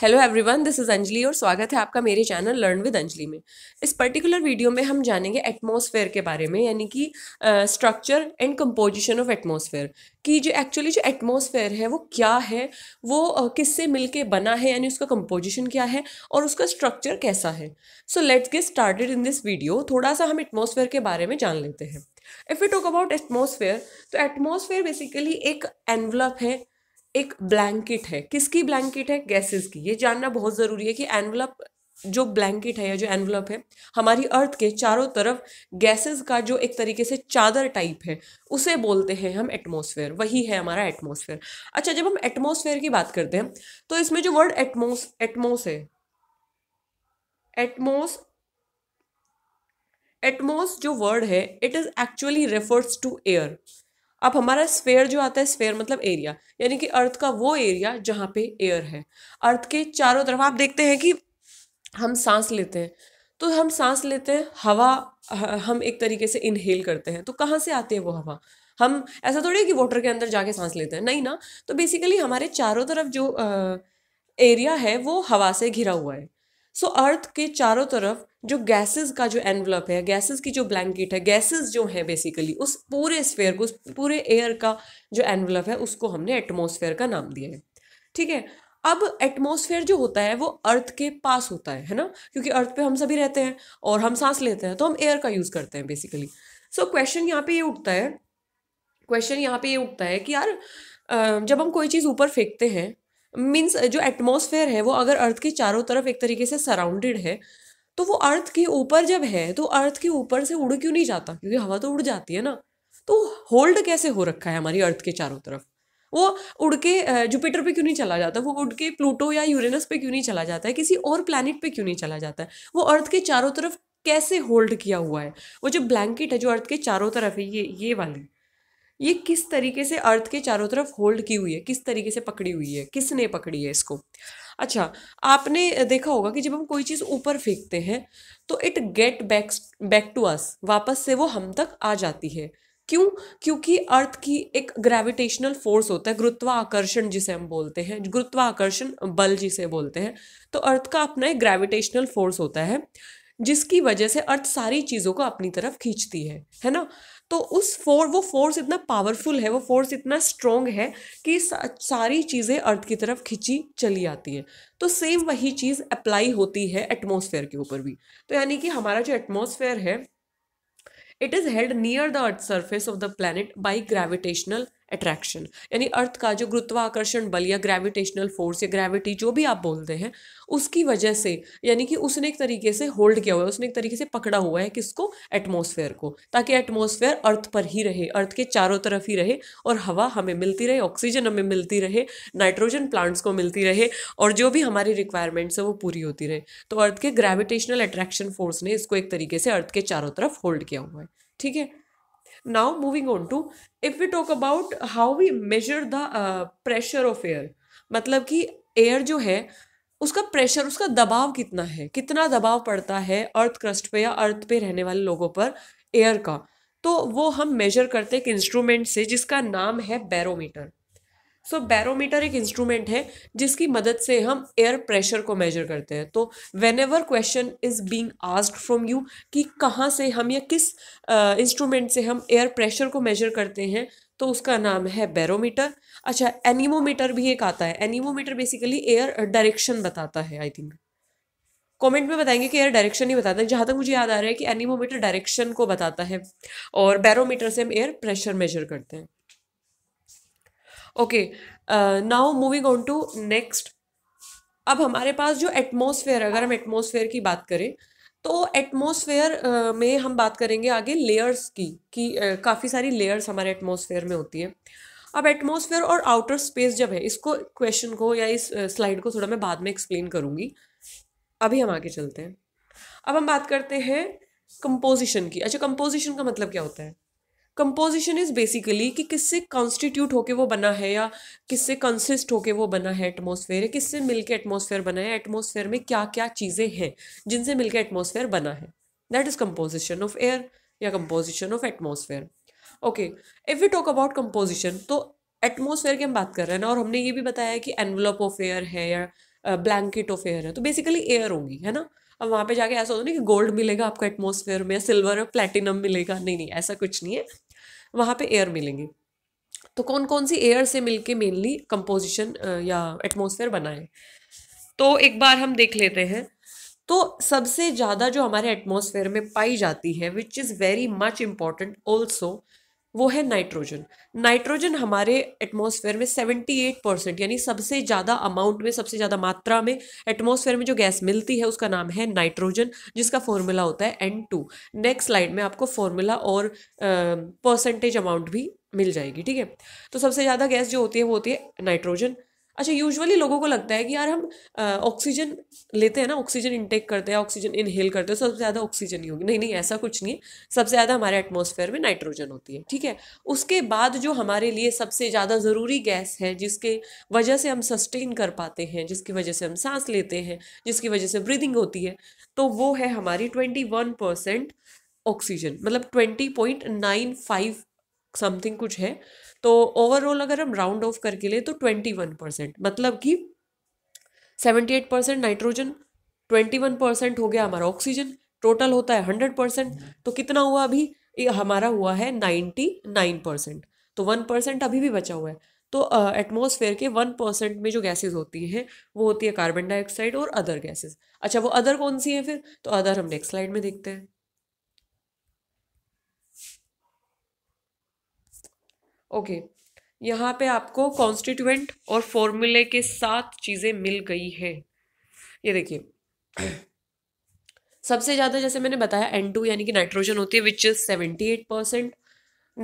Hello everyone this is Anjali और स्वागत है आपका मेरे चैनल लर्न विद अंजलि में इस पर्टिकुलर वीडियो में हम जानेंगे एटमॉस्फेयर के बारे में यानी कि structure and composition of atmosphere कि जो एक्चुअली जो एटमॉस्फेयर है वो क्या है वो किससे मिलके बना है यानी उसका कंपोजिशन क्या है और उसका स्ट्रक्चर कैसा है so let's get started in this video थोड़ा सा हम एटमोसफेयर के बारे में जान लेते हैं if you talk about atmosphere तो एटमोसफेयर बेसिकली एक एनवलप है एक ब्लैंकेट है किसकी ब्लैंकेट है गैसेस की ये जानना बहुत ज़रूरी है कि एनवलप जो ब्लैंकेट है या जो एनवलप है हमारी अर्थ के चारों तरफ गैसेस का जो एक तरीके से चादर टाइप है उसे बोलते हैं हम एटमोसफेयर वही है हमारा एटमोसफेयर अच्छा जब हम एटमोसफेयर की बात करते हैं तो इसमें जो वर्ड एटमोस एटमोस है एटमोस एटमोस जो वर्ड है it is actually refers to air अब हमारा स्फेयर जो आता है स्फेयर मतलब एरिया यानी कि अर्थ का वो एरिया जहाँ पे एयर है अर्थ के चारों तरफ आप देखते हैं कि हम सांस लेते हैं तो हम सांस लेते हैं हवा हम एक तरीके से इनहेल करते हैं तो कहाँ से आती है वो हवा हम ऐसा थोड़ी है कि वाटर के अंदर जाके सांस लेते हैं नहीं ना तो बेसिकली हमारे चारों तरफ जो आ, एरिया है वो हवा से घिरा हुआ है सो अर्थ के चारों तरफ जो गैसेस का जो एनवलप है गैसेस की जो ब्लैंकेट है गैसेस जो है बेसिकली उस पूरे स्फेयर को उस पूरे एयर का जो एनवलप है उसको हमने एटमोसफेयर का नाम दिया है ठीक है अब एटमोसफेयर जो होता है वो अर्थ के पास होता है है ना क्योंकि अर्थ पे हम सभी रहते हैं और हम सांस लेते हैं तो हम एयर का यूज़ करते हैं बेसिकली सो क्वेश्चन यहाँ पे ये उठता है क्वेश्चन यहाँ पे ये उठता है कि यार जब हम कोई चीज़ ऊपर फेंकते हैं मीन्स जो एटमोसफेयर है वो अगर अर्थ के चारों तरफ एक तरीके से सराउंडेड है तो वो अर्थ के ऊपर जब है तो अर्थ के ऊपर से उड़ क्यों नहीं जाता क्योंकि हवा तो उड़ जाती है ना तो होल्ड कैसे हो रखा है हमारी अर्थ के चारों तरफ वो उड़ के जुपिटर पे क्यों नहीं चला जाता वो उड़ के प्लूटो या यूरेनस पे क्यों नहीं चला जाता है किसी और प्लानिट पे क्यों नहीं चला जाता है वो अर्थ के चारों तरफ कैसे होल्ड किया हुआ है वो जो ब्लैंकेट है जो अर्थ के चारों तरफ है ये ये वाली ये किस तरीके से अर्थ के चारों तरफ होल्ड की हुई है किस तरीके से पकड़ी हुई है किसने पकड़ी है इसको अच्छा आपने देखा होगा कि जब हम कोई चीज़ ऊपर फेंकते हैं तो it get back back to us वापस से वो हम तक आ जाती है क्यों क्योंकि अर्थ की एक ग्रेविटेशनल फोर्स होता है गुरुत्वाकर्षण जिसे हम बोलते हैं गुरुत्वाकर्षण बल जिसे बोलते हैं तो अर्थ का अपना एक ग्रेविटेशनल फोर्स होता है जिसकी वजह से अर्थ सारी चीज़ों को अपनी तरफ खींचती है है ना तो उस फोर वो फोर्स इतना पावरफुल है वो फोर्स इतना स्ट्रॉन्ग है कि सारी चीज़ें अर्थ की तरफ खींची चली आती है तो सेम वही चीज़ अप्लाई होती है एटमोसफेयर के ऊपर भी तो यानी कि हमारा जो एटमोसफेयर है it is held near the earth surface of the planet by gravitational attraction यानी अर्थ का जो गुरुत्वाकर्षण बल या ग्रेविटेशनल फोर्स या ग्रेविटी जो भी आप बोलते हैं उसकी वजह से यानी कि उसने एक तरीके से होल्ड किया हुआ है उसने एक तरीके से पकड़ा हुआ है किसको एटमोसफेयर को ताकि एटमोसफेयर अर्थ पर ही रहे अर्थ के चारों तरफ ही रहे और हवा हमें मिलती रहे ऑक्सीजन हमें मिलती रहे नाइट्रोजन प्लांट्स को मिलती रहे और जो भी हमारी रिक्वायरमेंट्स है वो पूरी होती रहे तो अर्थ के ग्रेविटेशनल अट्रैक्शन फोर्स ने इसको एक तरीके से अर्थ के चारों तरफ होल्ड किया हुआ है ठीक है now moving on to if we talk about how we measure the uh, pressure of air मतलब कि एयर जो है उसका प्रेशर उसका दबाव कितना है कितना दबाव पड़ता है अर्थ क्रस्ट पे या अर्थ पे रहने वाले लोगों पर एयर का तो वो हम मेजर करते हैं एक इंस्ट्रूमेंट से जिसका नाम है बैरोमीटर सो बैरोमीटर एक इंस्ट्रूमेंट है जिसकी मदद से हम एयर प्रेशर को मेजर करते हैं तो whenever question is being asked from you कि कहाँ से हम या किस इंस्ट्रूमेंट से हम एयर प्रेशर को मेजर करते हैं तो उसका नाम है बैरोमीटर अच्छा एनिमोमीटर भी एक आता है एनिमोमीटर बेसिकली एयर डायरेक्शन बताता है आई थिंक कमेंट में बताएंगे कि एयर डायरेक्शन ही बताता है जहाँ तक मुझे याद आ रहा है कि एनिमोमीटर डायरेक्शन को बताता है और बैरोमीटर से हम एयर प्रेशर मेजर करते हैं okay now moving on to next अब हमारे पास जो एटमोसफेयर अगर हम एटमोसफेयर की बात करें तो एटमोसफेयर uh, में हम बात करेंगे आगे लेयर्स की कि uh, काफ़ी सारी लेयर्स हमारे एटमोसफेयर में होती है अब एटमोसफेयर और आउटर स्पेस जब है इसको क्वेश्चन को या इस स्लाइड uh, को थोड़ा मैं बाद में एक्सप्लेन करूँगी अभी हम आगे चलते हैं अब हम बात करते हैं कंपोजिशन की अच्छा कंपोजिशन का मतलब क्या होता है कंपोजिशन इज़ बेसिकली कि किससे कॉन्स्टिट्यूट होके वो बना है या किससे कंसिस्ट होके वो बना है एटमोसफेयर या किससे मिलके एटमोसफेयर बना है एटमोसफेयर में क्या क्या चीज़ें हैं जिनसे मिलके एटमोसफेयर बना है that is composition of air या composition of atmosphere okay if you talk about composition तो एटमोसफेयर की हम बात कर रहे हैं ना और हमने ये भी बताया कि एनवलप ऑफ एयर है या ब्लैंकेट ऑफ एयर है तो बेसिकली एयर होंगी है ना अब वहाँ पे जाके ऐसा होता है ना कि गोल्ड मिलेगा आपको एटमोसफेयर में या सिल्वर और प्लेटिनम मिलेगा नहीं नहीं ऐसा कुछ नहीं है वहाँ पे एयर मिलेंगी तो कौन कौन सी एयर से मिलके मेनली कंपोजिशन या एटमोसफेयर बनाए तो एक बार हम देख लेते हैं तो सबसे ज़्यादा जो हमारे एटमोसफेयर में पाई जाती है which is very much important also वो है नाइट्रोजन नाइट्रोजन हमारे एटमॉस्फेयर में 78 परसेंट यानी सबसे ज़्यादा अमाउंट में सबसे ज़्यादा मात्रा में एटमॉस्फेयर में जो गैस मिलती है उसका नाम है नाइट्रोजन जिसका फॉर्मूला होता है एन टू नेक्स्ट स्लाइड में आपको फॉर्मूला और परसेंटेज अमाउंट भी मिल जाएगी ठीक है तो सबसे ज़्यादा गैस जो होती है वो होती है नाइट्रोजन अच्छा यूजुअली लोगों को लगता है कि यार हम ऑक्सीजन लेते हैं ना ऑक्सीजन इनटेक करते हैं ऑक्सीजन इनहेल करते हैं सबसे ज़्यादा ऑक्सीजन ही होगी नहीं नहीं ऐसा कुछ नहीं है सबसे ज़्यादा हमारे एटमोसफेयर में नाइट्रोजन होती है ठीक है उसके बाद जो हमारे लिए सबसे ज़्यादा ज़रूरी गैस है जिसके वजह से हम सस्टेन कर पाते हैं जिसकी वजह से हम सांस लेते हैं जिसकी वजह से ब्रीदिंग होती है तो वो है हमारी ट्वेंटी वन परसेंट ऑक्सीजन मतलब twenty point nine five something कुछ है तो ओवरऑल अगर हम राउंड ऑफ करके लें तो ट्वेंटी वन परसेंट मतलब कि seventy eight percent nitrogen twenty one percent हो गया हमारा ऑक्सीजन टोटल होता है हंड्रेड परसेंट तो कितना हुआ अभी हमारा हुआ है नाइन्टी नाइन परसेंट तो वन परसेंट अभी भी बचा हुआ है तो एटमोसफेयर uh, के वन परसेंट में जो गैसेज होती हैं वो होती है कार्बन डाइऑक्साइड और अदर गैसेज अच्छा वो अदर कौन सी हैं फिर तो अदर हम नेक्स्ट स्लाइड में देखते हैं ओके यहाँ पे आपको कॉन्स्टिट्यूएंट और फॉर्मूले के साथ चीज़ें मिल गई हैं ये देखिए सबसे ज़्यादा जैसे मैंने बताया एन टू यानी कि नाइट्रोजन होती है which is seventy eight percent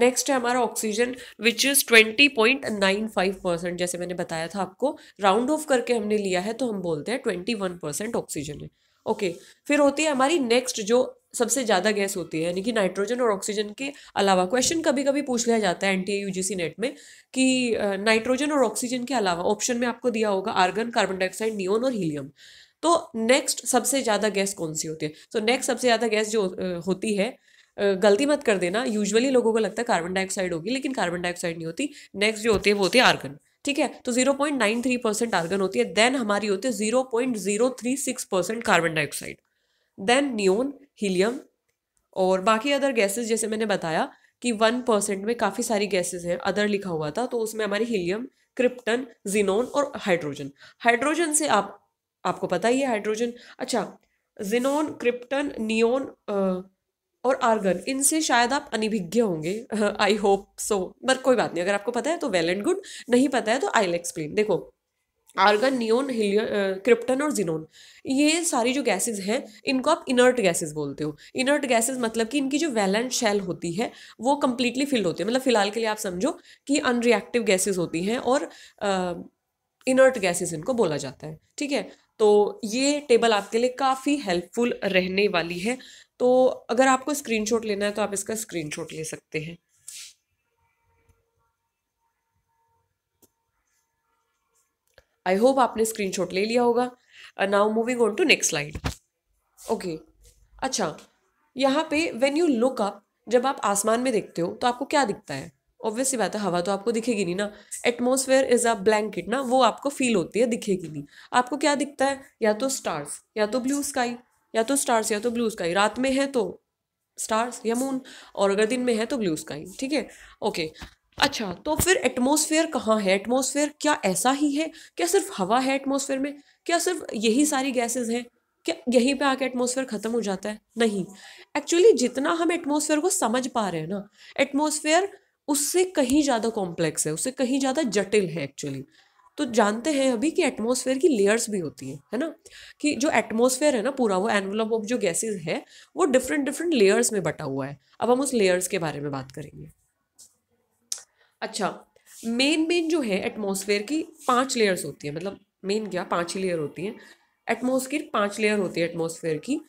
next है हमारा oxygen which is twenty point nine five percent जैसे मैंने बताया था आपको राउंड ऑफ करके हमने लिया है तो हम बोलते हैं ट्वेंटी वन परसेंट ऑक्सीजन है ओके okay. फिर होती है हमारी नेक्स्ट जो सबसे ज़्यादा गैस होती है यानी कि नाइट्रोजन और ऑक्सीजन के अलावा क्वेश्चन कभी कभी पूछ लिया जाता है एन टी नेट में कि नाइट्रोजन और ऑक्सीजन के अलावा ऑप्शन में आपको दिया होगा आर्गन कार्बन डाइऑक्साइड नियोन और हीलियम तो नेक्स्ट सबसे ज़्यादा गैस कौन सी होती है तो so, नेक्स्ट सबसे ज़्यादा गैस जो होती है गलती मत कर देना यूजुअली लोगों को लगता है कार्बन डाइऑक्साइड होगी लेकिन कार्बन डाइऑक्साइड नहीं होती नेक्स्ट जो होती है वो होती है आर्गन ठीक है तो 0.93 परसेंट आर्गन होती है देन हमारी होती है 0.036 percent carbon dioxide then neon helium और बाकी अदर गैसेस जैसे मैंने बताया कि वन परसेंट में काफ़ी सारी गैसेस हैं अदर लिखा हुआ था तो उसमें हमारी हीलियम क्रिप्टन जिनोन और हाइड्रोजन हाइड्रोजन से आप आपको पता ही है हाइड्रोजन अच्छा जिनोन क्रिप्टन नियोन और आर्गन इनसे शायद आप अनिभिज्ञ होंगे आई होप सो पर कोई बात नहीं अगर आपको पता है तो वेल एंड गुड नहीं पता है तो आई एक्सप्लेन देखो आर्गन नियोन हिलियन क्रिप्टन और जिनोन ये सारी जो गैसेस हैं इनको आप इनर्ट गैसेस बोलते हो इनर्ट गैसेस मतलब कि इनकी जो वैलेंट शेल होती है वो कम्प्लीटली फिल्ड होती है मतलब फिलहाल के लिए आप समझो कि अनरिएक्टिव गैसेस होती हैं और इनर्ट गैसेस इनको बोला जाता है ठीक है तो ये टेबल आपके लिए काफ़ी हेल्पफुल रहने वाली है तो अगर आपको स्क्रीनशॉट लेना है तो आप इसका स्क्रीनशॉट ले सकते हैं आई होप आपने स्क्रीनशॉट ले लिया होगा now moving on to next slide okay अच्छा यहाँ पे व्हेन यू लुक अप जब आप आसमान में देखते हो तो आपको क्या दिखता है ऑब्वियसली बात है हवा तो आपको दिखेगी नहीं ना एटमोसफेयर इज अ ब्लैंकेट ना वो आपको फील होती है दिखेगी नहीं आपको क्या दिखता है या तो स्टार्स या तो ब्लू स्काई या तो स्टार्स या तो ब्लू स्काई रात में है तो स्टार्स या मून और अगर दिन में है तो ब्लू स्काई ठीक है ओके अच्छा तो फिर एटमोसफेयर कहाँ है एटमोसफेयर क्या ऐसा ही है क्या सिर्फ हवा है एटमोसफेयर में क्या सिर्फ यही सारी गैसेज हैं क्या यहीं पे आके एटमोसफेयर ख़त्म हो जाता है नहीं एक्चुअली जितना हम एटमोसफेयर को समझ पा रहे हैं ना एटमोसफेयर उससे कहीं ज़्यादा कॉम्प्लेक्स है उससे कहीं ज़्यादा जटिल है एक्चुअली तो जानते हैं अभी कि एटमोसफेयर की लेयर्स भी होती हैं है ना कि जो एटमोसफेयर है ना पूरा वो एनवलप ऑफ जो गैसेज है वो डिफरेंट डिफरेंट लेयर्स में बटा हुआ है अब हम उस लेयर्स के बारे में बात करेंगे अच्छा मेन मेन जो है एटमोसफेयर की पांच लेयर्स मतलब होती है मतलब मेन क्या पाँच ही लेयर होती हैं एटमोसफेयर पांच लेयर होती है एटमोसफेयर की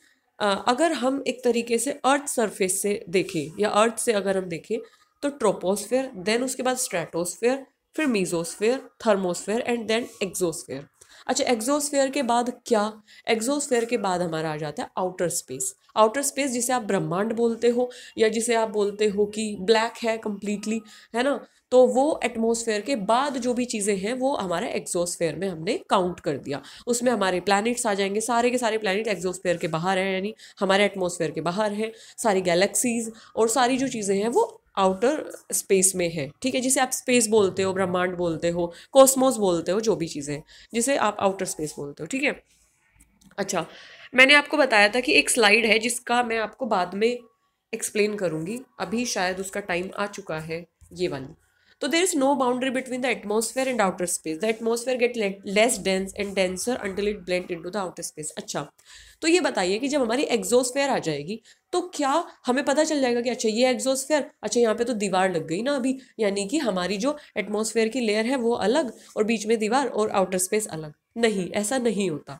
अगर हम एक तरीके से अर्थ सरफेस से देखें या अर्थ से अगर हम देखें तो ट्रोपोस्फेयर देन उसके बाद स्ट्रेटोस्फेयर फिर mesosphere thermosphere and then exosphere अच्छा एक्जोस्फेयर के बाद क्या एक्जोस्फेयर के बाद हमारा आ जाता है आउटर स्पेस आउटर स्पेस जिसे आप ब्रह्मांड बोलते हो या जिसे आप बोलते हो कि ब्लैक है कम्प्लीटली है ना तो वो एटमोसफेयर के बाद जो भी चीज़ें हैं वो हमारे एक्जोस्फेयर में हमने काउंट कर दिया उसमें हमारे प्लैनेट्स आ जाएंगे सारे के सारे प्लैनेट एक्जोस्फेयर के बाहर हैं यानी हमारे एटमोसफेयर के बाहर हैं सारी गैलेक्सीज और सारी जो चीज़ें हैं वो आउटर स्पेस में है ठीक है जिसे आप स्पेस बोलते हो ब्रह्मांड बोलते हो कॉस्मोस बोलते हो जो भी चीज़ें जिसे आप आउटर स्पेस बोलते हो ठीक है अच्छा मैंने आपको बताया था कि एक स्लाइड है जिसका मैं आपको बाद में एक्सप्लेन करूँगी अभी शायद उसका टाइम आ चुका है ये वाली तो there is no boundary between the atmosphere and outer space the atmosphere get less dense and denser until it blend into the outer space अच्छा तो ये बताइए कि जब हमारी एग्जोस्फेयर आ जाएगी तो क्या हमें पता चल जाएगा कि अच्छा ये एग्जोस्फेयर अच्छा यहाँ पे तो दीवार लग गई ना अभी यानी कि हमारी जो एटमोसफेयर की लेयर है वो अलग और बीच में दीवार और आउटर स्पेस अलग नहीं ऐसा नहीं होता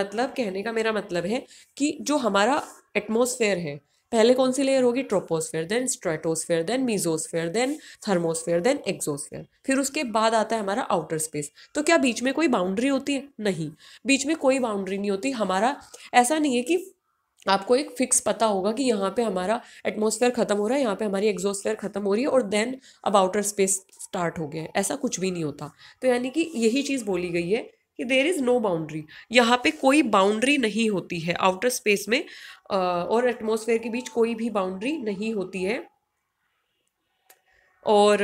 मतलब कहने का मेरा मतलब है कि जो हमारा एटमोसफेयर है पहले कौन सी लेयर होगी troposphere then stratosphere then mesosphere then thermosphere then exosphere फिर उसके बाद आता है हमारा आउटर स्पेस तो क्या बीच में कोई बाउंड्री होती है नहीं बीच में कोई बाउंड्री नहीं होती हमारा ऐसा नहीं है कि आपको एक फिक्स पता होगा कि यहाँ पे हमारा एटमॉस्फेयर ख़त्म हो रहा है यहाँ पे हमारी एग्जोस्फेयर ख़त्म हो रही है और देन अब आउटर स्पेस स्टार्ट हो गया है ऐसा कुछ भी नहीं होता तो यानी कि यही चीज़ बोली गई है कि देर इज़ नो बाउंड्री यहाँ पे कोई बाउंड्री नहीं होती है आउटर स्पेस में और एटमॉस्फेयर के बीच कोई भी बाउंड्री नहीं होती है और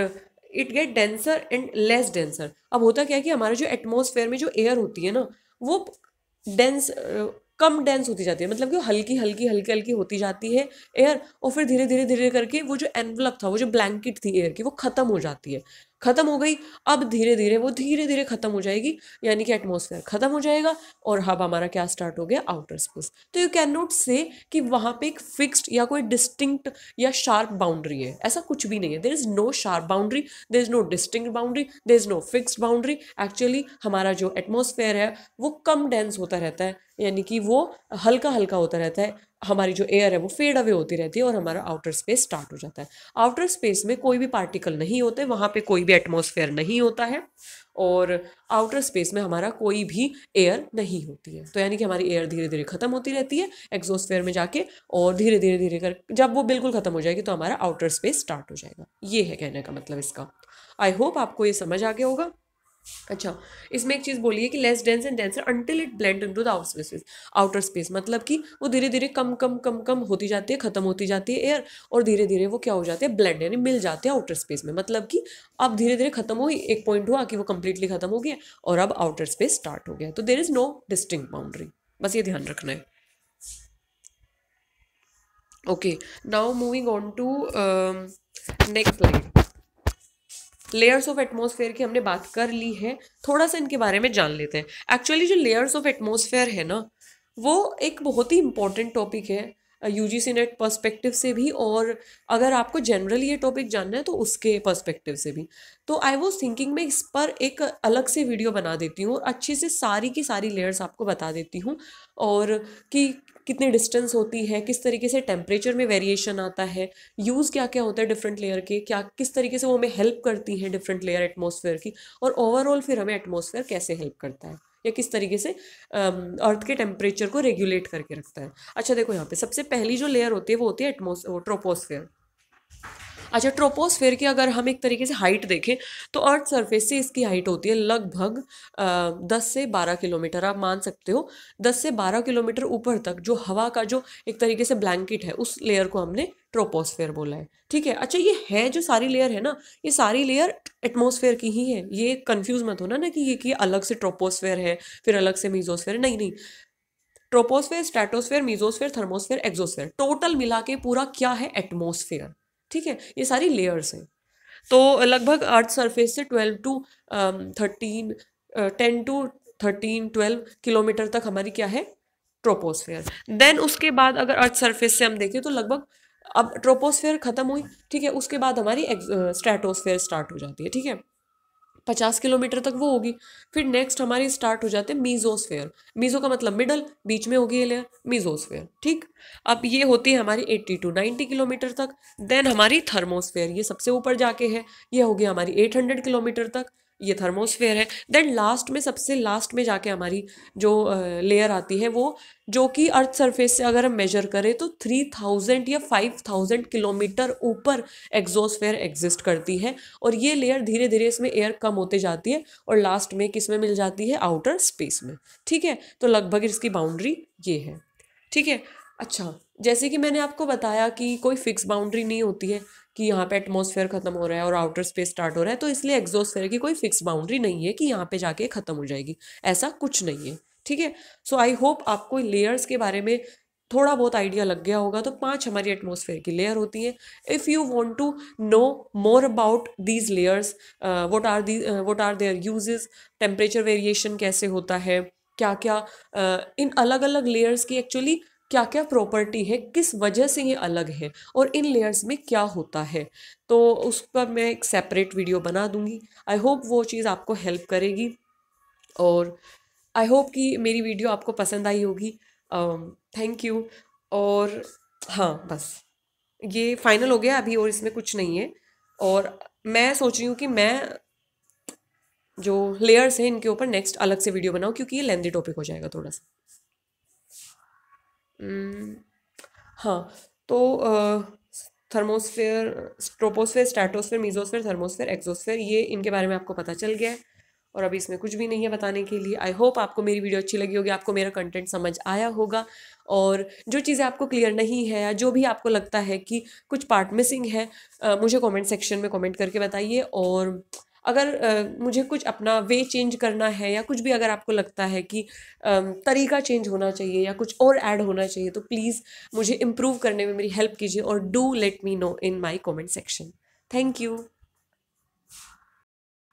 it get denser and less denser अब होता क्या है कि हमारे जो एटमोसफेयर में जो एयर होती है ना वो डेंस कम डेंस होती जाती है मतलब कि हल्की हल्की हल्की हल्की होती जाती है एयर और फिर धीरे धीरे धीरे करके वो जो एनवलप था वो जो ब्लैंकेट थी एयर की वो ख़त्म हो जाती है खत्म हो गई अब धीरे धीरे वो धीरे धीरे खत्म हो जाएगी यानी कि एटमोसफेयर खत्म हो जाएगा और हब हमारा क्या स्टार्ट हो गया आउटर स्पेस तो यू कैन नॉट से कि वहाँ पे एक फिक्स्ड या कोई डिस्टिंक्ट या शार्प बाउंड्री है ऐसा कुछ भी नहीं है there is no sharp boundary there is no distinct boundary there is no fixed boundary actually हमारा जो एटमोसफेयर है वो कम डेंस होता रहता है यानी कि वो हल्का हल्का होता रहता है हमारी जो एयर है वो फेड अवे होती रहती है और हमारा आउटर स्पेस स्टार्ट हो जाता है आउटर स्पेस में कोई भी पार्टिकल नहीं होते वहाँ पे कोई भी एटमॉस्फेयर नहीं होता है और आउटर स्पेस में हमारा कोई भी एयर नहीं होती है तो यानी कि हमारी एयर धीरे धीरे ख़त्म होती रहती है एग्जोस्फेयर में जाके और धीरे धीरे धीरे कर जब वो बिल्कुल ख़त्म हो जाएगी तो हमारा आउटर स्पेस स्टार्ट हो जाएगा ये है कहने का मतलब इसका आई होप आपको ये समझ आ गया होगा अच्छा इसमें एक चीज़ बोली है कि less dense and denser until it blend into the out space outer space मतलब कि वो धीरे धीरे कम कम कम कम होती जाती है ख़त्म होती जाती है एयर और धीरे धीरे वो क्या हो जाते हैं ब्लेंड यानी मिल जाते हैं आउटर स्पेस में मतलब कि अब धीरे धीरे खत्म हुई एक पॉइंट हुआ कि वो कंप्लीटली खत्म हो गया और अब आउटर स्पेस स्टार्ट हो गया तो there is no distinct boundary बस ये ध्यान रखना है okay now moving on to next line layers of atmosphere की हमने बात कर ली है थोड़ा सा इनके बारे में जान लेते हैं एक्चुअली जो लेयर्स ऑफ एटमोसफेयर है ना वो एक बहुत ही इंपॉर्टेंट टॉपिक है U G C NET perspective से भी और अगर आपको जनरली ये टॉपिक जानना है तो उसके परस्पेक्टिव से भी तो आई वॉज थिंकिंग मैं इस पर एक अलग से वीडियो बना देती हूँ और अच्छे से सारी की सारी लेयर्स आपको बता देती हूँ और कि कितनी डिस्टेंस होती है किस तरीके से टेम्परेचर में वेरिएशन आता है यूज़ क्या क्या होता है डिफरेंट लेयर के क्या किस तरीके से वो हमें हेल्प करती हैं डिफरेंट लेयर एटमोसफेयर की और ओवरऑल फिर हमें एटमोसफेयर कैसे हेल्प करता है या किस तरीके से अर्थ के टेम्परेचर को रेगुलेट करके रखता है अच्छा देखो यहाँ पे सबसे पहली जो लेयर होती है वो होती है एटमोस ट्रोपोस्फेयर अच्छा ट्रोपोस्फेयर की अगर हम एक तरीके से हाइट देखें तो अर्थ सरफेस से इसकी हाइट होती है लगभग दस से बारह किलोमीटर आप मान सकते हो दस से बारह किलोमीटर ऊपर तक जो हवा का जो एक तरीके से ब्लैंकेट है उस लेयर को हमने ट्रोपोस्फेयर बोला है ठीक है अच्छा ये है जो सारी लेयर है ना ये सारी लेयर एटमोसफेयर की ही है ये कन्फ्यूज मत होना ना कि ये कि अलग से ट्रोपोस्फेयर है फिर अलग से मीजोस्फेयर नहीं नहीं troposphere stratosphere mesosphere thermosphere exosphere total मिला के पूरा क्या है एटमोसफेयर ठीक है ये सारी लेयर्स हैं तो लगभग अर्थ सरफेस से twelve to thirteen ten to thirteen twelve kilometre तक हमारी क्या है ट्रोपोस्फेयर देन उसके बाद अगर अर्थ सरफेस से हम देखें तो लगभग अब ट्रोपोस्फेयर खत्म हुई ठीक है उसके बाद हमारी स्ट्रेटोस्फेयर स्टार्ट uh, हो जाती है ठीक है पचास किलोमीटर तक वो होगी फिर नेक्स्ट हमारी स्टार्ट हो जाते हैं मीजोस्फेयर मीजो का मतलब मिडल बीच में होगी ये लेयर मीजोस्फेयर ठीक अब ये होती है हमारी एट्टी टू नाइन्टी किलोमीटर तक देन हमारी थर्मोस्फेयर ये सबसे ऊपर जाके है ये होगी हमारी एट हंड्रेड किलोमीटर तक ये थर्मोस्फेयर है देन लास्ट में सबसे लास्ट में जाके हमारी जो लेयर आती है वो जो कि अर्थ सरफेस से अगर हम मेजर करें तो थ्री थाउजेंड या फाइव थाउजेंड किलोमीटर ऊपर एग्जोस्फेयर एग्जिस्ट करती है और ये लेयर धीरे धीरे इसमें एयर कम होते जाती है और लास्ट में किस में मिल जाती है आउटर स्पेस में ठीक है तो लगभग इसकी बाउंड्री ये है ठीक है अच्छा जैसे कि मैंने आपको बताया कि कोई फिक्स बाउंड्री नहीं होती है कि यहाँ पे एटमॉस्फेयर खत्म हो रहा है और आउटर स्पेस स्टार्ट हो रहा है तो इसलिए एग्जोस्फेयर की कोई फिक्स बाउंड्री नहीं है कि यहाँ पे जाके ख़त्म हो जाएगी ऐसा कुछ नहीं है ठीक है सो आई होप आपको लेयर्स के बारे में थोड़ा बहुत आइडिया लग गया होगा तो पांच हमारी एटमोसफेयर की लेयर होती है if you want to know more about these layers what are the what are their uses temperature variation कैसे होता है क्या क्या uh, इन अलग अलग लेयर्स की एक्चुअली क्या क्या प्रॉपर्टी है किस वजह से ये अलग है और इन लेयर्स में क्या होता है तो उस पर मैं एक सेपरेट वीडियो बना दूंगी आई होप वो चीज़ आपको हेल्प करेगी और आई होप कि मेरी वीडियो आपको पसंद आई होगी थैंक um, यू और हाँ बस ये फाइनल हो गया अभी और इसमें कुछ नहीं है और मैं सोच रही हूँ कि मैं जो लेयर्स हैं इनके ऊपर नेक्स्ट अलग से वीडियो बनाऊँ क्योंकि ये लेंदी टॉपिक हो जाएगा थोड़ा सा हम्म, हाँ तो thermosphere troposphere stratosphere mesosphere thermosphere exosphere ये इनके बारे में आपको पता चल गया है और अभी इसमें कुछ भी नहीं है बताने के लिए आई होप आपको मेरी वीडियो अच्छी लगी होगी आपको मेरा कंटेंट समझ आया होगा और जो चीज़ें आपको क्लियर नहीं है या जो भी आपको लगता है कि कुछ पार्ट मिसिंग है आ, मुझे कमेंट सेक्शन में कमेंट करके बताइए और अगर आ, मुझे कुछ अपना वे चेंज करना है या कुछ भी अगर आपको लगता है कि आ, तरीका चेंज होना चाहिए या कुछ और ऐड होना चाहिए तो प्लीज़ मुझे इम्प्रूव करने में मेरी हेल्प कीजिए और do let me know in my comment section thank you